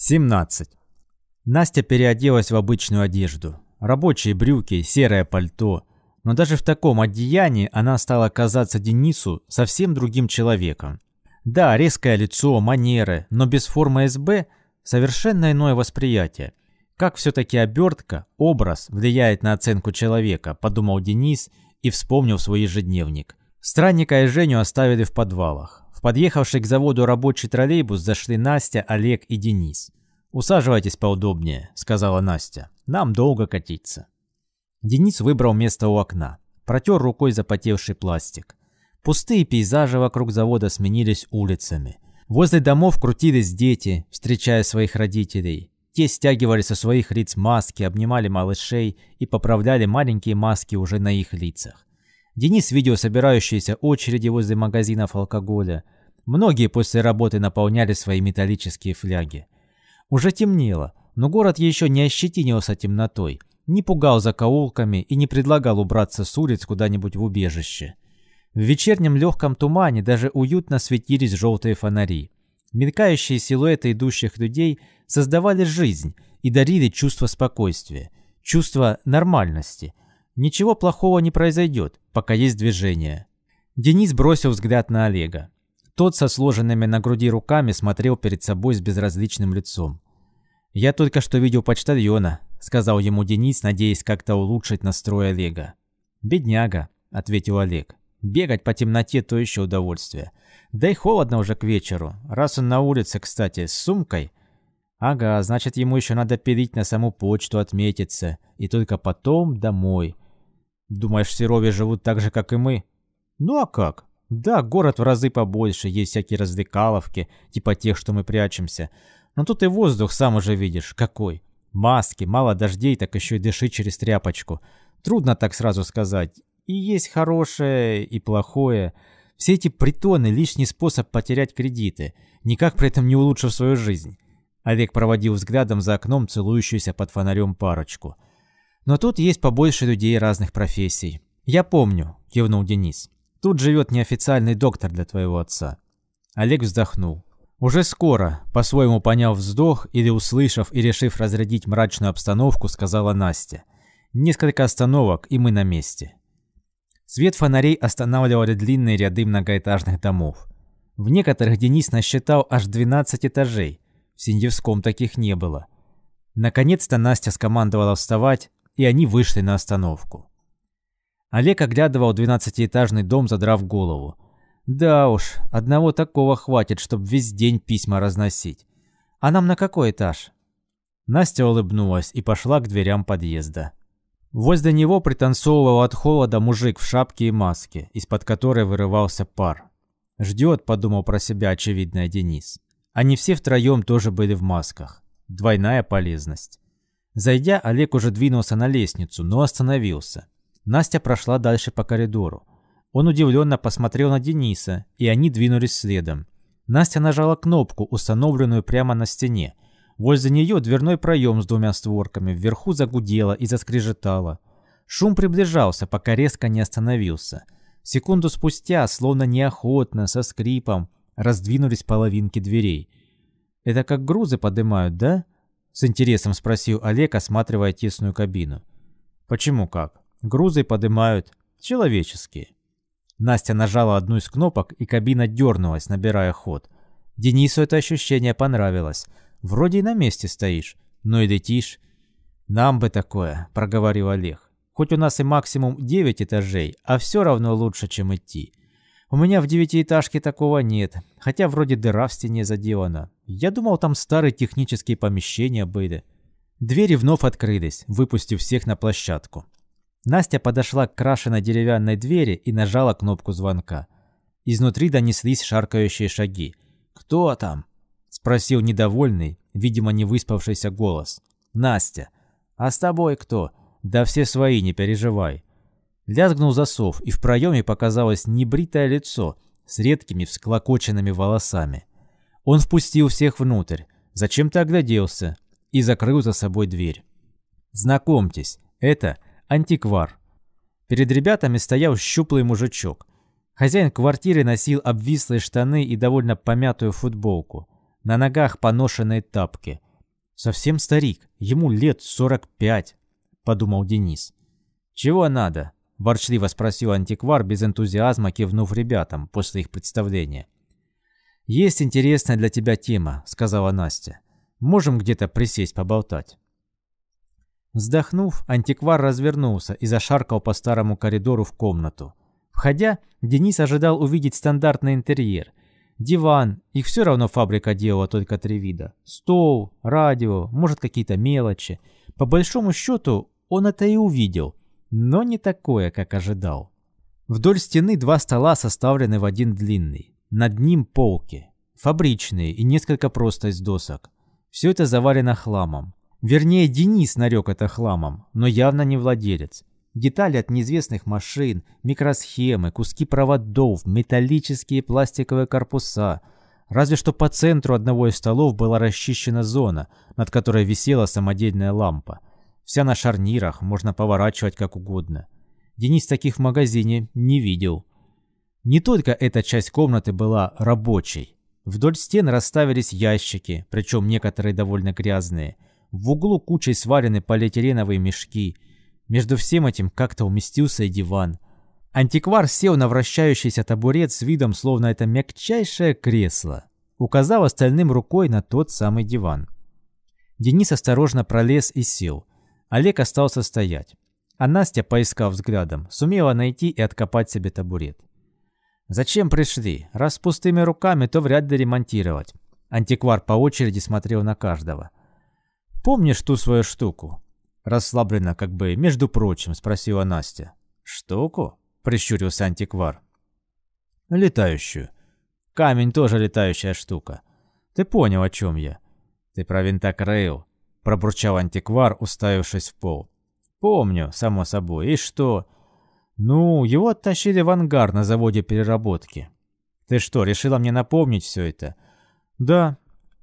17. Настя переоделась в обычную одежду. Рабочие брюки, серое пальто. Но даже в таком одеянии она стала казаться Денису совсем другим человеком. Да, резкое лицо, манеры, но без формы СБ совершенно иное восприятие. Как все-таки обертка, образ влияет на оценку человека, подумал Денис и вспомнил свой ежедневник. Странника и Женю оставили в подвалах. В подъехавший к заводу рабочий троллейбус зашли Настя, Олег и Денис. «Усаживайтесь поудобнее», — сказала Настя. «Нам долго катиться». Денис выбрал место у окна. Протер рукой запотевший пластик. Пустые пейзажи вокруг завода сменились улицами. Возле домов крутились дети, встречая своих родителей. Те стягивали со своих лиц маски, обнимали малышей и поправляли маленькие маски уже на их лицах. Денис видел собирающиеся очереди возле магазинов алкоголя. Многие после работы наполняли свои металлические фляги. Уже темнело, но город еще не ощетинился темнотой, не пугал закоулками и не предлагал убраться с улиц куда-нибудь в убежище. В вечернем легком тумане даже уютно светились желтые фонари. Мелькающие силуэты идущих людей создавали жизнь и дарили чувство спокойствия, чувство нормальности – Ничего плохого не произойдет, пока есть движение. Денис бросил взгляд на Олега. Тот со сложенными на груди руками смотрел перед собой с безразличным лицом. «Я только что видел почтальона», — сказал ему Денис, надеясь как-то улучшить настрой Олега. «Бедняга», — ответил Олег. «Бегать по темноте — то еще удовольствие. Да и холодно уже к вечеру. Раз он на улице, кстати, с сумкой...» «Ага, значит, ему еще надо пилить на саму почту, отметиться. И только потом домой. Думаешь, в Серове живут так же, как и мы? Ну а как? Да, город в разы побольше, есть всякие развлекаловки, типа тех, что мы прячемся. Но тут и воздух, сам уже видишь, какой. Маски, мало дождей, так еще и дыши через тряпочку. Трудно так сразу сказать. И есть хорошее, и плохое. Все эти притоны – лишний способ потерять кредиты, никак при этом не улучшив свою жизнь. Олег проводил взглядом за окном целующуюся под фонарем парочку – но тут есть побольше людей разных профессий. Я помню, кивнул Денис. Тут живет неофициальный доктор для твоего отца. Олег вздохнул. Уже скоро, по-своему поняв вздох или услышав и решив разрядить мрачную обстановку, сказала Настя. Несколько остановок, и мы на месте. Свет фонарей останавливали длинные ряды многоэтажных домов. В некоторых Денис насчитал аж 12 этажей. В Синьевском таких не было. Наконец-то Настя скомандовала вставать, и они вышли на остановку. Олег оглядывал двенадцатиэтажный дом, задрав голову. Да уж, одного такого хватит, чтобы весь день письма разносить. А нам на какой этаж? Настя улыбнулась и пошла к дверям подъезда. Возле него пританцовывал от холода мужик в шапке и маске, из-под которой вырывался пар. «Ждет», — подумал про себя очевидный Денис. Они все втроем тоже были в масках. Двойная полезность. Зайдя, Олег уже двинулся на лестницу, но остановился. Настя прошла дальше по коридору. Он удивленно посмотрел на Дениса, и они двинулись следом. Настя нажала кнопку, установленную прямо на стене. Возле нее дверной проем с двумя створками, вверху загудело и заскрежетало. Шум приближался, пока резко не остановился. Секунду спустя, словно неохотно, со скрипом, раздвинулись половинки дверей. «Это как грузы поднимают, да?» С интересом спросил Олег, осматривая тесную кабину. Почему как? Грузы поднимают человеческие. Настя нажала одну из кнопок, и кабина дернулась, набирая ход. Денису это ощущение понравилось. Вроде и на месте стоишь, но и летишь. «Нам бы такое», — проговорил Олег. «Хоть у нас и максимум 9 этажей, а все равно лучше, чем идти. У меня в девятиэтажке такого нет, хотя вроде дыра в стене заделана. Я думал, там старые технические помещения были. Двери вновь открылись, выпустив всех на площадку. Настя подошла к крашеной деревянной двери и нажала кнопку звонка. Изнутри донеслись шаркающие шаги. «Кто там?» – спросил недовольный, видимо, не выспавшийся голос. «Настя». «А с тобой кто?» «Да все свои, не переживай». Лязгнул засов, и в проеме показалось небритое лицо с редкими всклокоченными волосами. Он впустил всех внутрь, зачем то делся, и закрыл за собой дверь. Знакомьтесь, это антиквар. Перед ребятами стоял щуплый мужичок. Хозяин квартиры носил обвислые штаны и довольно помятую футболку. На ногах поношенные тапки. «Совсем старик, ему лет 45», — подумал Денис. «Чего надо?» – ворчливо спросил антиквар без энтузиазма, кивнув ребятам после их представления. «Есть интересная для тебя тема», — сказала Настя. «Можем где-то присесть поболтать». Вздохнув, антиквар развернулся и зашаркал по старому коридору в комнату. Входя, Денис ожидал увидеть стандартный интерьер. Диван, их все равно фабрика делала только три вида. Стол, радио, может какие-то мелочи. По большому счету, он это и увидел, но не такое, как ожидал. Вдоль стены два стола составлены в один длинный. Над ним полки, фабричные и несколько просто из досок. Все это завалено хламом. Вернее, Денис нарек это хламом, но явно не владелец. Детали от неизвестных машин, микросхемы, куски проводов, металлические пластиковые корпуса. Разве что по центру одного из столов была расчищена зона, над которой висела самодельная лампа. Вся на шарнирах, можно поворачивать как угодно. Денис таких в магазине не видел. Не только эта часть комнаты была рабочей. Вдоль стен расставились ящики, причем некоторые довольно грязные. В углу кучей свалены полиэтиленовые мешки. Между всем этим как-то уместился и диван. Антиквар сел на вращающийся табурет с видом, словно это мягчайшее кресло. Указал остальным рукой на тот самый диван. Денис осторожно пролез и сел. Олег остался стоять. А Настя, поискав взглядом, сумела найти и откопать себе табурет. «Зачем пришли? Раз с пустыми руками, то вряд ли ремонтировать». Антиквар по очереди смотрел на каждого. «Помнишь ту свою штуку?» Расслабленно, как бы, между прочим, спросила Настя. «Штуку?» — прищурился антиквар. «Летающую. Камень тоже летающая штука. Ты понял, о чем я?» «Ты про винтокрейл», — пробурчал антиквар, уставившись в пол. «Помню, само собой. И что?» Ну, его оттащили в ангар на заводе переработки. Ты что, решила мне напомнить все это? Да.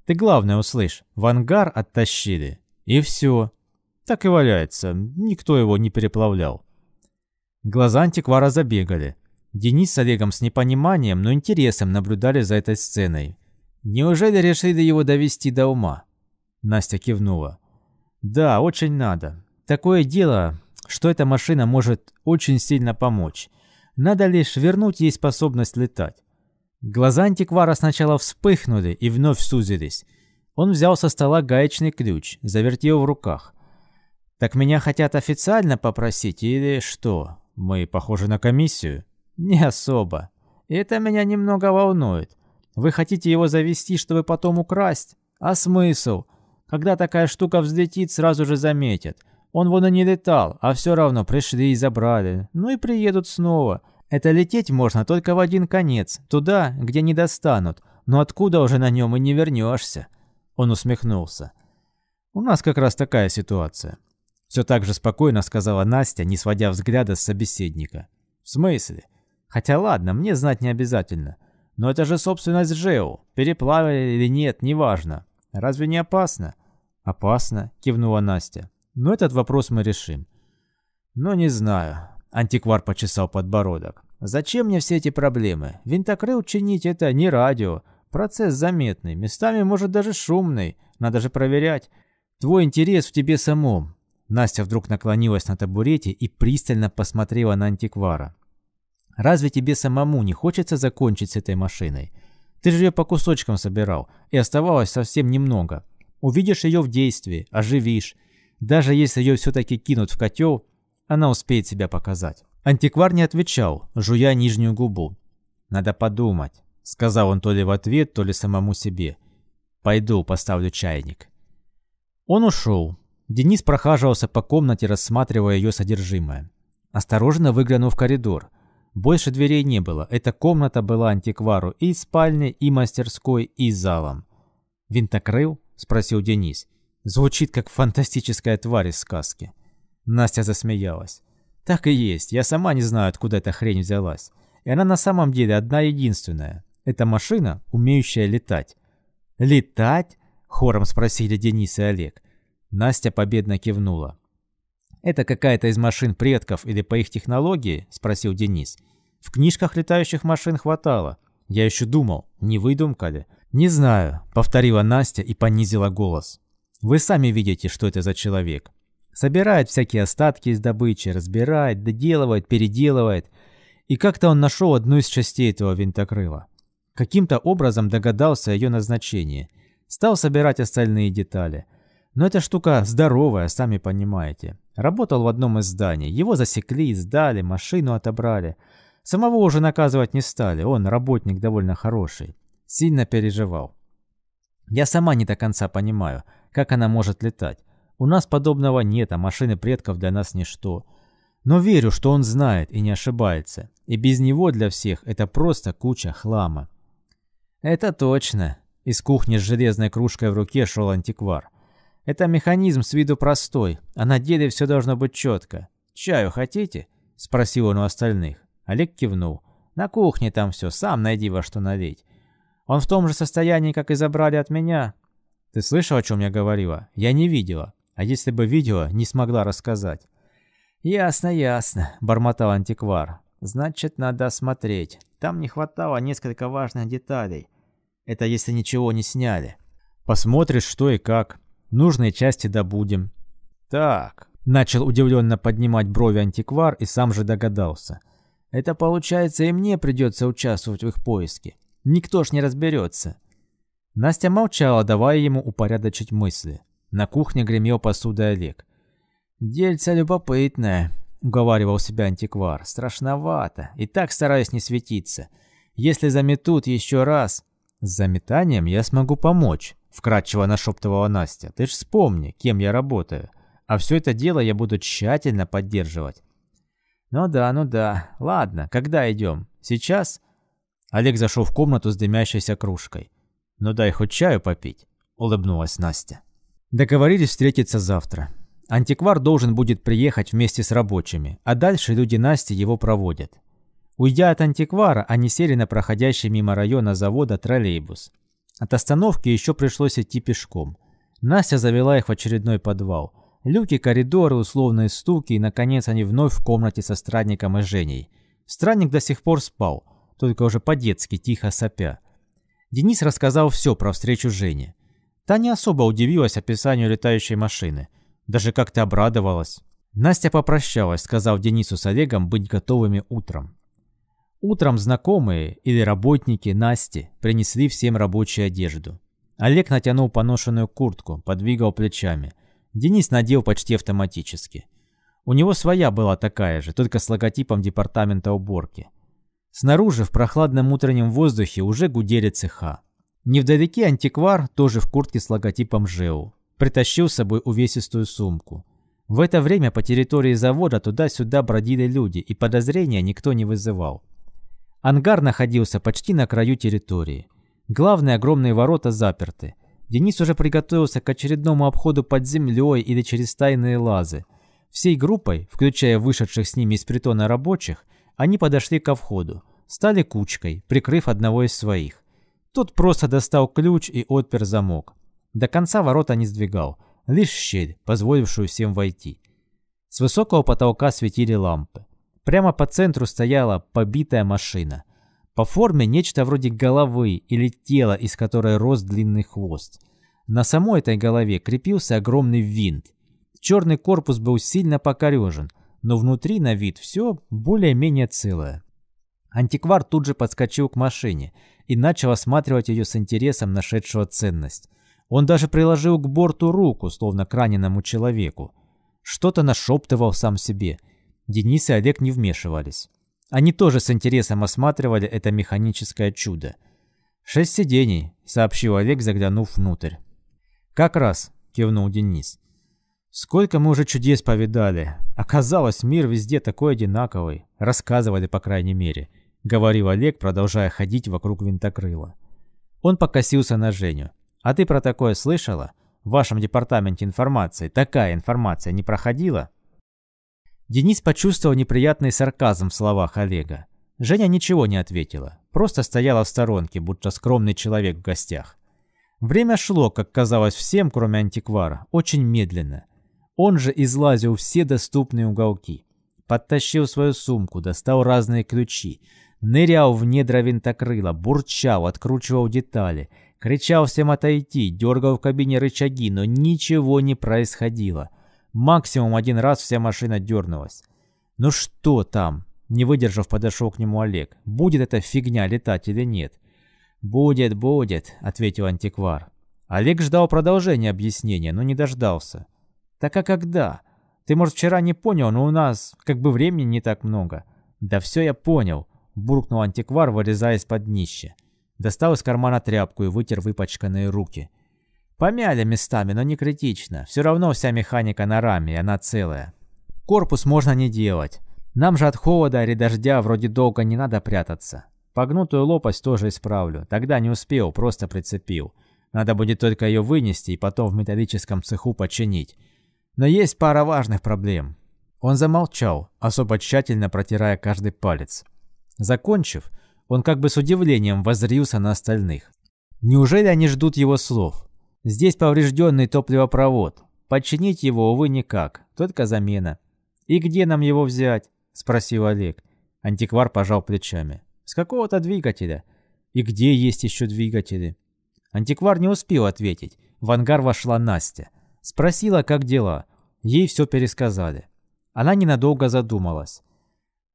Ты главное услышь. В ангар оттащили. И все. Так и валяется. Никто его не переплавлял. Глаза антиквара забегали. Денис с Олегом с непониманием, но интересом наблюдали за этой сценой. Неужели решили его довести до ума? Настя кивнула. Да, очень надо. Такое дело что эта машина может очень сильно помочь. Надо лишь вернуть ей способность летать. Глаза антиквара сначала вспыхнули и вновь сузились. Он взял со стола гаечный ключ, завертел в руках. «Так меня хотят официально попросить или что? Мы похожи на комиссию?» «Не особо. Это меня немного волнует. Вы хотите его завести, чтобы потом украсть? А смысл? Когда такая штука взлетит, сразу же заметят. Он вон и не летал, а все равно пришли и забрали. Ну и приедут снова. Это лететь можно только в один конец, туда, где не достанут. Но откуда уже на нем и не вернешься? Он усмехнулся. У нас как раз такая ситуация. Все так же спокойно сказала Настя, не сводя взгляда с собеседника. В смысле? Хотя ладно, мне знать не обязательно. Но это же собственность Жеу. Переплавили или нет, неважно. Разве не опасно? Опасно, кивнула Настя. Но этот вопрос мы решим. Но не знаю. Антиквар почесал подбородок. Зачем мне все эти проблемы? Винтокрыл чинить это не радио. Процесс заметный, местами может даже шумный. Надо же проверять. Твой интерес в тебе самом. Настя вдруг наклонилась на табурете и пристально посмотрела на антиквара. Разве тебе самому не хочется закончить с этой машиной? Ты же ее по кусочкам собирал, и оставалось совсем немного. Увидишь ее в действии, оживишь. Даже если ее все-таки кинут в котел, она успеет себя показать. Антиквар не отвечал, жуя нижнюю губу. «Надо подумать», — сказал он то ли в ответ, то ли самому себе. «Пойду, поставлю чайник». Он ушел. Денис прохаживался по комнате, рассматривая ее содержимое. Осторожно выглянул в коридор. Больше дверей не было. Эта комната была антиквару и спальней, и мастерской, и залом. «Винтокрыл?» — спросил Денис. Звучит, как фантастическая тварь из сказки. Настя засмеялась. Так и есть, я сама не знаю, откуда эта хрень взялась. И она на самом деле одна единственная. Это машина, умеющая летать. «Летать?» — хором спросили Денис и Олег. Настя победно кивнула. «Это какая-то из машин предков или по их технологии?» — спросил Денис. «В книжках летающих машин хватало. Я еще думал, не выдумка ли?» «Не знаю», — повторила Настя и понизила голос. Вы сами видите, что это за человек. Собирает всякие остатки из добычи, разбирает, доделывает, переделывает. И как-то он нашел одну из частей этого винтокрыла. Каким-то образом догадался о ее назначении. Стал собирать остальные детали. Но эта штука здоровая, сами понимаете. Работал в одном из зданий. Его засекли, сдали, машину отобрали. Самого уже наказывать не стали. Он работник довольно хороший. Сильно переживал. Я сама не до конца понимаю, как она может летать? У нас подобного нет, а машины предков для нас ничто. Но верю, что он знает и не ошибается. И без него для всех это просто куча хлама. Это точно. Из кухни с железной кружкой в руке шел антиквар. Это механизм с виду простой, а на деле все должно быть четко. Чаю хотите? Спросил он у остальных. Олег кивнул. На кухне там все, сам найди во что налить. Он в том же состоянии, как и забрали от меня, ты слышал, о чем я говорила? Я не видела. А если бы видела, не смогла рассказать. Ясно, ясно, бормотал антиквар. Значит, надо смотреть. Там не хватало несколько важных деталей. Это если ничего не сняли. Посмотришь, что и как. Нужные части добудем. Так, начал удивленно поднимать брови антиквар и сам же догадался. Это получается и мне придется участвовать в их поиске. Никто ж не разберется. Настя молчала, давая ему упорядочить мысли. На кухне гремел посуда Олег. «Дельца любопытная», — уговаривал себя антиквар. «Страшновато. И так стараюсь не светиться. Если заметут еще раз...» «С заметанием я смогу помочь», — вкратчиво нашептывала Настя. «Ты ж вспомни, кем я работаю. А все это дело я буду тщательно поддерживать». «Ну да, ну да. Ладно, когда идем? Сейчас?» Олег зашел в комнату с дымящейся кружкой. «Ну дай хоть чаю попить», — улыбнулась Настя. Договорились встретиться завтра. Антиквар должен будет приехать вместе с рабочими, а дальше люди Насти его проводят. Уйдя от антиквара, они сели на проходящий мимо района завода троллейбус. От остановки еще пришлось идти пешком. Настя завела их в очередной подвал. Люки, коридоры, условные стуки, и, наконец, они вновь в комнате со странником и Женей. Странник до сих пор спал, только уже по-детски, тихо сопя. Денис рассказал все про встречу с Та не особо удивилась описанию летающей машины, даже как-то обрадовалась. Настя попрощалась, сказав Денису с Олегом быть готовыми утром. Утром знакомые или работники Насти принесли всем рабочую одежду. Олег натянул поношенную куртку, подвигал плечами. Денис надел почти автоматически. У него своя была такая же, только с логотипом департамента уборки. Снаружи, в прохладном утреннем воздухе, уже гудели цеха. Невдалеке антиквар, тоже в куртке с логотипом ЖЭУ, притащил с собой увесистую сумку. В это время по территории завода туда-сюда бродили люди, и подозрения никто не вызывал. Ангар находился почти на краю территории. Главные огромные ворота заперты. Денис уже приготовился к очередному обходу под землей или через тайные лазы. Всей группой, включая вышедших с ними из притона рабочих, они подошли ко входу, стали кучкой, прикрыв одного из своих. Тот просто достал ключ и отпер замок. До конца ворота не сдвигал, лишь щель, позволившую всем войти. С высокого потолка светили лампы. Прямо по центру стояла побитая машина. По форме нечто вроде головы или тела, из которой рос длинный хвост. На самой этой голове крепился огромный винт. Черный корпус был сильно покорежен, но внутри на вид все более-менее целое. Антиквар тут же подскочил к машине и начал осматривать ее с интересом нашедшего ценность. Он даже приложил к борту руку, словно к раненому человеку. Что-то нашептывал сам себе. Денис и Олег не вмешивались. Они тоже с интересом осматривали это механическое чудо. «Шесть сидений», — сообщил Олег, заглянув внутрь. «Как раз», — кивнул Денис. Сколько мы уже чудес повидали. Оказалось, мир везде такой одинаковый. Рассказывали, по крайней мере. Говорил Олег, продолжая ходить вокруг винтокрыла. Он покосился на Женю. «А ты про такое слышала? В вашем департаменте информации такая информация не проходила?» Денис почувствовал неприятный сарказм в словах Олега. Женя ничего не ответила, просто стояла в сторонке, будто скромный человек в гостях. Время шло, как казалось всем, кроме антиквара, очень медленно – он же излазил все доступные уголки. Подтащил свою сумку, достал разные ключи. Нырял в недра винтокрыла, бурчал, откручивал детали. Кричал всем отойти, дергал в кабине рычаги, но ничего не происходило. Максимум один раз вся машина дернулась. «Ну что там?» Не выдержав, подошел к нему Олег. «Будет эта фигня летать или нет?» «Будет, будет», — ответил антиквар. Олег ждал продолжения объяснения, но не дождался. Так а когда? Ты, может, вчера не понял, но у нас как бы времени не так много. Да все я понял, буркнул антиквар, вырезая из-под днища. Достал из кармана тряпку и вытер выпачканные руки. Помяли местами, но не критично. Все равно вся механика на раме, и она целая. Корпус можно не делать. Нам же от холода или дождя вроде долго не надо прятаться. Погнутую лопасть тоже исправлю. Тогда не успел, просто прицепил. Надо будет только ее вынести и потом в металлическом цеху починить. Но есть пара важных проблем. Он замолчал, особо тщательно протирая каждый палец. Закончив, он как бы с удивлением воззрился на остальных. Неужели они ждут его слов? Здесь поврежденный топливопровод. Подчинить его, увы, никак, только замена. «И где нам его взять?» – спросил Олег. Антиквар пожал плечами. «С какого-то двигателя». «И где есть еще двигатели?» Антиквар не успел ответить. В ангар вошла Настя. Спросила, как дела. Ей все пересказали. Она ненадолго задумалась.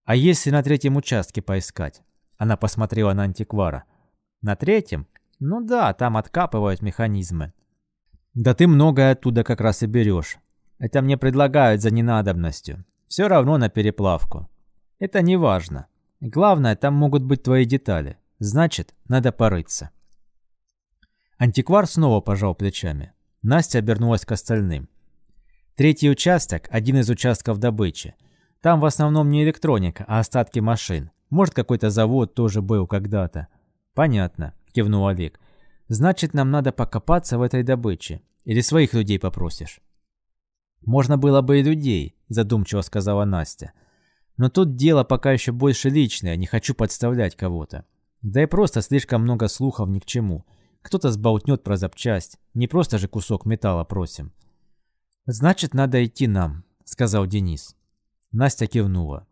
«А если на третьем участке поискать?» Она посмотрела на антиквара. «На третьем? Ну да, там откапывают механизмы». «Да ты многое оттуда как раз и берешь. Это мне предлагают за ненадобностью. Все равно на переплавку. Это не важно. Главное, там могут быть твои детали. Значит, надо порыться». Антиквар снова пожал плечами. Настя обернулась к остальным. Третий участок – один из участков добычи. Там в основном не электроника, а остатки машин. Может, какой-то завод тоже был когда-то. Понятно, кивнул Олег. Значит, нам надо покопаться в этой добыче. Или своих людей попросишь. Можно было бы и людей, задумчиво сказала Настя. Но тут дело пока еще больше личное, не хочу подставлять кого-то. Да и просто слишком много слухов ни к чему – кто-то сболтнет про запчасть. Не просто же кусок металла просим. «Значит, надо идти нам», — сказал Денис. Настя кивнула.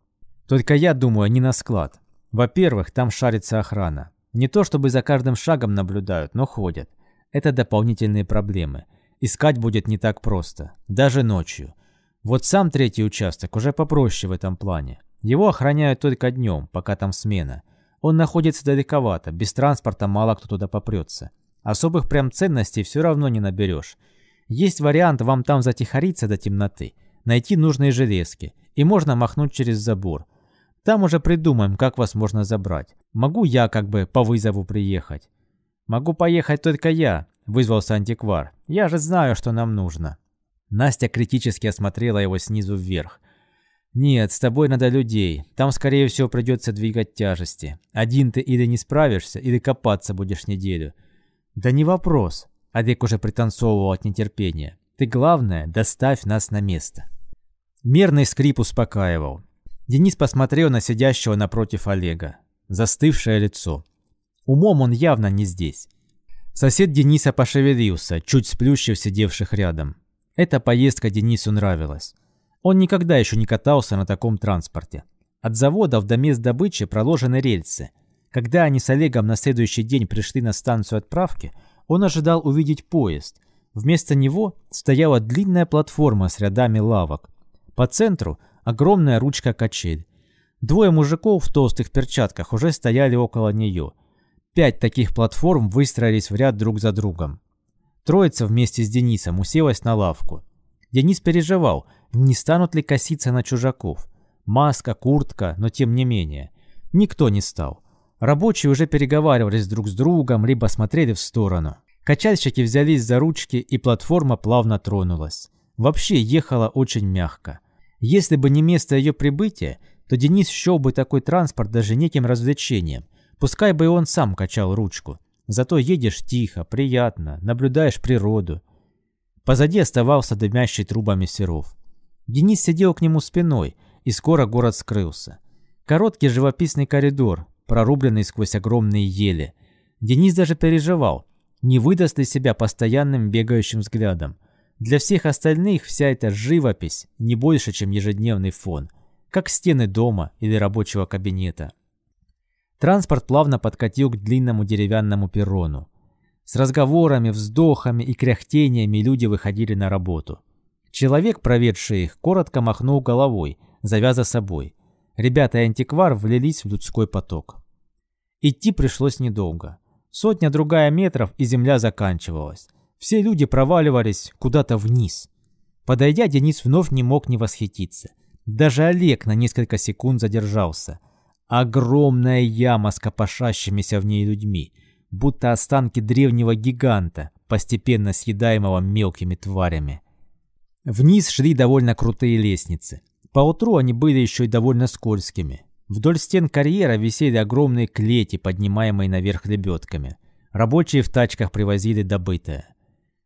«Только я думаю, а не на склад. Во-первых, там шарится охрана. Не то чтобы за каждым шагом наблюдают, но ходят. Это дополнительные проблемы. Искать будет не так просто. Даже ночью. Вот сам третий участок уже попроще в этом плане. Его охраняют только днем, пока там смена. Он находится далековато, без транспорта мало кто туда попрется. Особых прям ценностей все равно не наберешь. Есть вариант вам там затихариться до темноты, найти нужные железки, и можно махнуть через забор. Там уже придумаем, как вас можно забрать. Могу я как бы по вызову приехать? Могу поехать только я, вызвался антиквар. Я же знаю, что нам нужно. Настя критически осмотрела его снизу вверх. «Нет, с тобой надо людей. Там, скорее всего, придется двигать тяжести. Один ты или не справишься, или копаться будешь неделю». «Да не вопрос». Олег уже пританцовывал от нетерпения. «Ты, главное, доставь нас на место». Мерный скрип успокаивал. Денис посмотрел на сидящего напротив Олега. Застывшее лицо. Умом он явно не здесь. Сосед Дениса пошевелился, чуть сплющив сидевших рядом. Эта поездка Денису нравилась. Он никогда еще не катался на таком транспорте. От заводов до мест добычи проложены рельсы. Когда они с Олегом на следующий день пришли на станцию отправки, он ожидал увидеть поезд. Вместо него стояла длинная платформа с рядами лавок. По центру огромная ручка качель. Двое мужиков в толстых перчатках уже стояли около нее. Пять таких платформ выстроились в ряд друг за другом. Троица вместе с Денисом уселась на лавку. Денис переживал – не станут ли коситься на чужаков. Маска, куртка, но тем не менее. Никто не стал. Рабочие уже переговаривались друг с другом, либо смотрели в сторону. Качальщики взялись за ручки, и платформа плавно тронулась. Вообще ехала очень мягко. Если бы не место ее прибытия, то Денис счел бы такой транспорт даже неким развлечением. Пускай бы и он сам качал ручку. Зато едешь тихо, приятно, наблюдаешь природу. Позади оставался дымящий трубами серов. Денис сидел к нему спиной, и скоро город скрылся. Короткий живописный коридор, прорубленный сквозь огромные ели. Денис даже переживал, не выдаст ли себя постоянным бегающим взглядом. Для всех остальных вся эта живопись не больше, чем ежедневный фон, как стены дома или рабочего кабинета. Транспорт плавно подкатил к длинному деревянному перрону. С разговорами, вздохами и кряхтениями люди выходили на работу. Человек, проведший их, коротко махнул головой, завя за собой. Ребята и антиквар влились в людской поток. Идти пришлось недолго. Сотня-другая метров, и земля заканчивалась. Все люди проваливались куда-то вниз. Подойдя, Денис вновь не мог не восхититься. Даже Олег на несколько секунд задержался. Огромная яма с копошащимися в ней людьми, будто останки древнего гиганта, постепенно съедаемого мелкими тварями. Вниз шли довольно крутые лестницы. Поутру они были еще и довольно скользкими. Вдоль стен карьера висели огромные клети, поднимаемые наверх лебедками. Рабочие в тачках привозили добытое.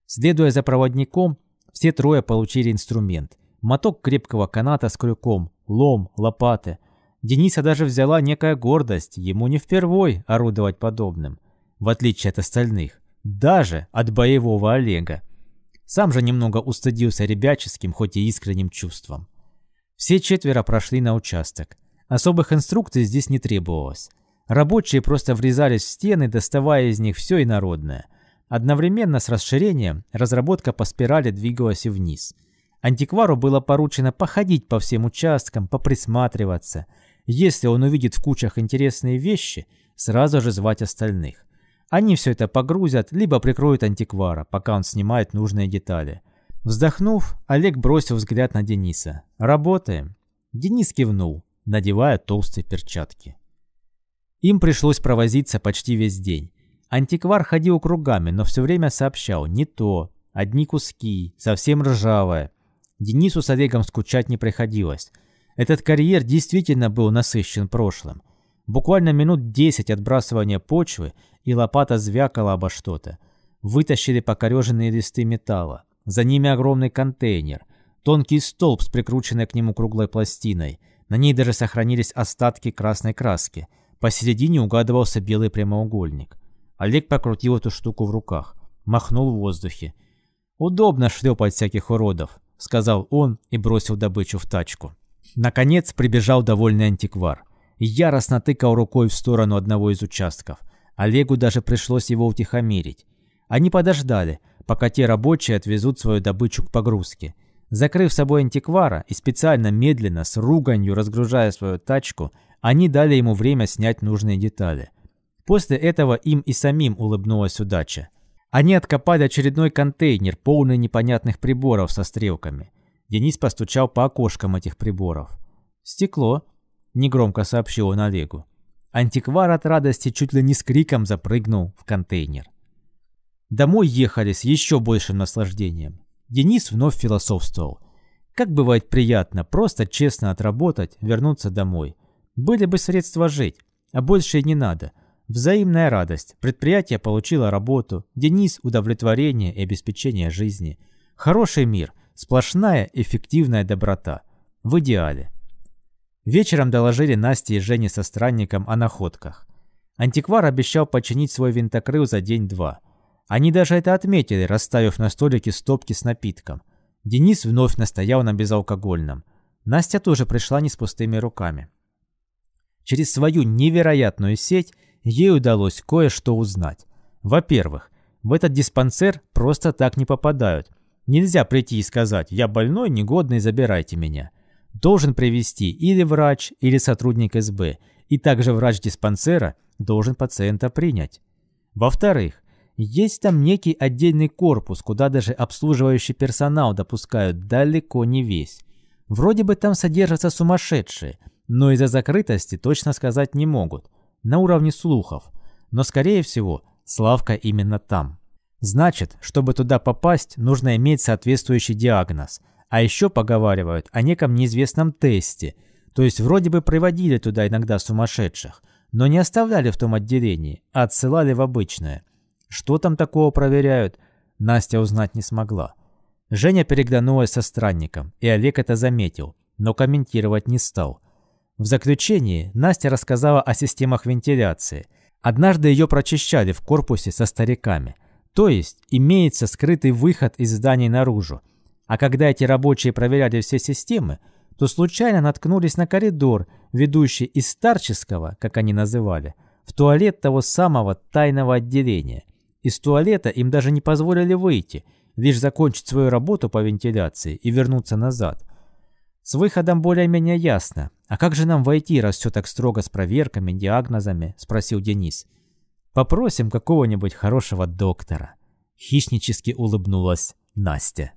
Следуя за проводником, все трое получили инструмент. Моток крепкого каната с крюком, лом, лопаты. Дениса даже взяла некая гордость, ему не впервой орудовать подобным, в отличие от остальных, даже от боевого Олега. Сам же немного устыдился ребяческим, хоть и искренним чувством. Все четверо прошли на участок. Особых инструкций здесь не требовалось. Рабочие просто врезались в стены, доставая из них все инородное. Одновременно с расширением разработка по спирали двигалась и вниз. Антиквару было поручено походить по всем участкам, поприсматриваться. Если он увидит в кучах интересные вещи, сразу же звать остальных. Они все это погрузят, либо прикроют антиквара, пока он снимает нужные детали. Вздохнув, Олег бросил взгляд на Дениса. «Работаем». Денис кивнул, надевая толстые перчатки. Им пришлось провозиться почти весь день. Антиквар ходил кругами, но все время сообщал «не то», «одни куски», «совсем ржавое». Денису с Олегом скучать не приходилось. Этот карьер действительно был насыщен прошлым. Буквально минут 10 отбрасывания почвы – и лопата звякала обо что-то. Вытащили покореженные листы металла. За ними огромный контейнер. Тонкий столб с прикрученной к нему круглой пластиной. На ней даже сохранились остатки красной краски. Посередине угадывался белый прямоугольник. Олег покрутил эту штуку в руках. Махнул в воздухе. «Удобно шлепать всяких уродов», — сказал он и бросил добычу в тачку. Наконец прибежал довольный антиквар. Яростно тыкал рукой в сторону одного из участков — Олегу даже пришлось его утихомирить. Они подождали, пока те рабочие отвезут свою добычу к погрузке. Закрыв собой антиквара и специально медленно, с руганью разгружая свою тачку, они дали ему время снять нужные детали. После этого им и самим улыбнулась удача. Они откопали очередной контейнер, полный непонятных приборов со стрелками. Денис постучал по окошкам этих приборов. «Стекло», – негромко сообщил он Олегу. Антиквар от радости чуть ли не с криком запрыгнул в контейнер. Домой ехали с еще большим наслаждением. Денис вновь философствовал. Как бывает приятно просто честно отработать, вернуться домой. Были бы средства жить, а больше и не надо. Взаимная радость. Предприятие получило работу, Денис – удовлетворение и обеспечение жизни. Хороший мир, сплошная эффективная доброта. В идеале. Вечером доложили Насте и Жене со странником о находках. Антиквар обещал починить свой винтокрыл за день-два. Они даже это отметили, расставив на столике стопки с напитком. Денис вновь настоял на безалкогольном. Настя тоже пришла не с пустыми руками. Через свою невероятную сеть ей удалось кое-что узнать. Во-первых, в этот диспансер просто так не попадают. Нельзя прийти и сказать «я больной, негодный, забирайте меня» должен привести или врач, или сотрудник СБ, и также врач диспансера должен пациента принять. Во-вторых, есть там некий отдельный корпус, куда даже обслуживающий персонал допускают далеко не весь. Вроде бы там содержатся сумасшедшие, но из-за закрытости точно сказать не могут, на уровне слухов. Но, скорее всего, Славка именно там. Значит, чтобы туда попасть, нужно иметь соответствующий диагноз, а еще поговаривают о неком неизвестном тесте, то есть вроде бы приводили туда иногда сумасшедших, но не оставляли в том отделении, а отсылали в обычное. Что там такого проверяют, Настя узнать не смогла. Женя переглянулась со странником, и Олег это заметил, но комментировать не стал. В заключении Настя рассказала о системах вентиляции. Однажды ее прочищали в корпусе со стариками. То есть имеется скрытый выход из зданий наружу, а когда эти рабочие проверяли все системы, то случайно наткнулись на коридор, ведущий из старческого, как они называли, в туалет того самого тайного отделения. Из туалета им даже не позволили выйти, лишь закончить свою работу по вентиляции и вернуться назад. С выходом более-менее ясно. «А как же нам войти, раз все так строго с проверками, диагнозами?» – спросил Денис. «Попросим какого-нибудь хорошего доктора». Хищнически улыбнулась Настя.